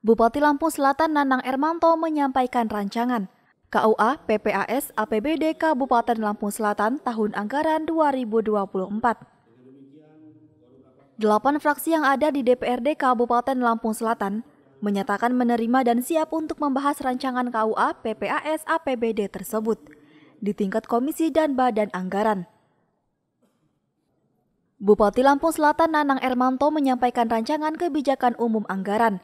Bupati Lampung Selatan Nanang Ermanto menyampaikan rancangan KUA PPAS APBD Kabupaten Lampung Selatan tahun anggaran 2024. Delapan fraksi yang ada di DPRD Kabupaten Lampung Selatan menyatakan menerima dan siap untuk membahas rancangan KUA PPAS APBD tersebut di tingkat komisi dan badan anggaran. Bupati Lampung Selatan Nanang Ermanto menyampaikan rancangan kebijakan umum anggaran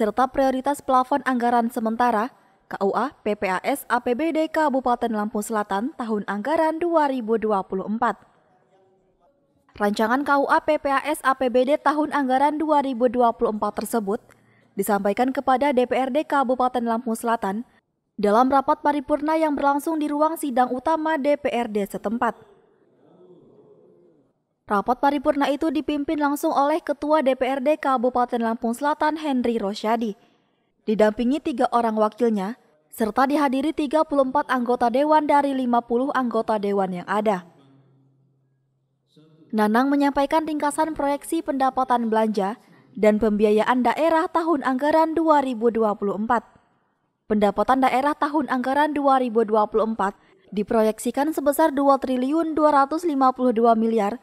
serta prioritas plafon anggaran sementara KUA PPAS APBD Kabupaten Lampung Selatan tahun anggaran 2024. Rancangan KUA PPAS APBD tahun anggaran 2024 tersebut disampaikan kepada DPRD Kabupaten Lampung Selatan dalam rapat paripurna yang berlangsung di ruang sidang utama DPRD setempat. Rapat paripurna itu dipimpin langsung oleh Ketua DPRD Kabupaten Lampung Selatan Henry Rosyadi. Didampingi tiga orang wakilnya, serta dihadiri 34 anggota dewan dari 50 anggota dewan yang ada. Nanang menyampaikan ringkasan proyeksi pendapatan belanja dan pembiayaan daerah tahun anggaran 2024. Pendapatan daerah tahun anggaran 2024 diproyeksikan sebesar 2 triliun 252 miliar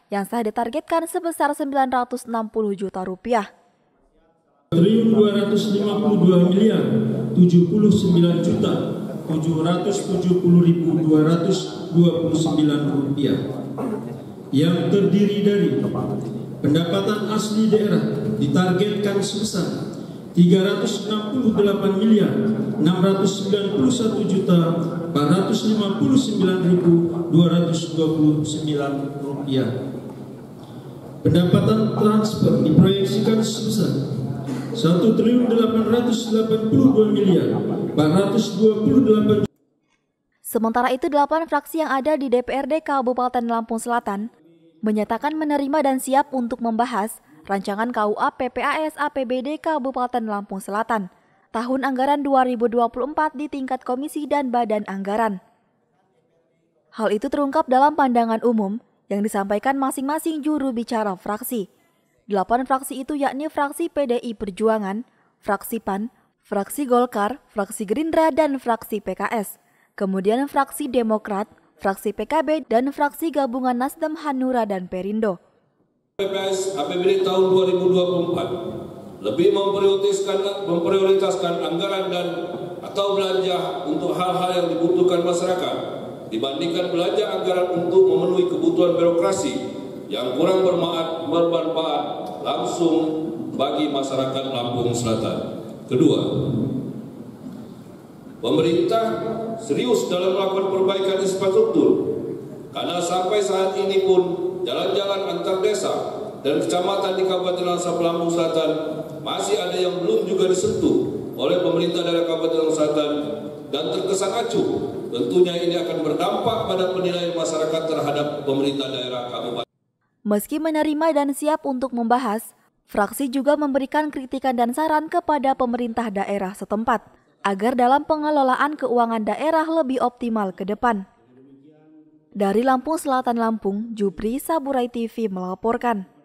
yang saya ditargetkan sebesar 960 juta rupiah. 1.252 miliar 79 juta 770.229 rupiah yang terdiri dari pendapatan asli daerah ditargetkan sebesar 368 miliar 691 juta 459.229 rupiah Pendapatan transfer diproyeksikan sebesar 1 triliun 882 miliar 428 Sementara itu, delapan fraksi yang ada di DPRD Kabupaten Lampung Selatan menyatakan menerima dan siap untuk membahas rancangan KUA PPAS APBD Kabupaten Lampung Selatan tahun anggaran 2024 di tingkat komisi dan badan anggaran. Hal itu terungkap dalam pandangan umum yang disampaikan masing-masing juru bicara fraksi. Delapan fraksi itu yakni fraksi PDI Perjuangan, fraksi PAN, fraksi Golkar, fraksi Gerindra, dan fraksi PKS. Kemudian fraksi Demokrat, fraksi PKB, dan fraksi gabungan Nasdem Hanura dan Perindo. PPS APBD tahun 2024 lebih memprioritaskan, memprioritaskan anggaran dan atau belanja untuk hal-hal yang dibutuhkan masyarakat dibandingkan belanja anggaran untuk memenuhi kebutuhan birokrasi yang kurang bermanfaat, langsung bagi masyarakat Lampung Selatan. Kedua, pemerintah serius dalam melakukan perbaikan infrastruktur karena sampai saat ini pun jalan-jalan antar desa dan kecamatan di Kabupaten Langsa Lampung Selatan masih ada yang belum juga disentuh oleh pemerintah daerah Kabupaten Langsap Selatan dan terkesan acuh. Tentunya ini akan berdampak pada penilaian masyarakat terhadap pemerintah daerah kabupaten. Meski menerima dan siap untuk membahas, fraksi juga memberikan kritikan dan saran kepada pemerintah daerah setempat agar dalam pengelolaan keuangan daerah lebih optimal ke depan. Dari Lampung Selatan Lampung, Jupri Saburai TV melaporkan.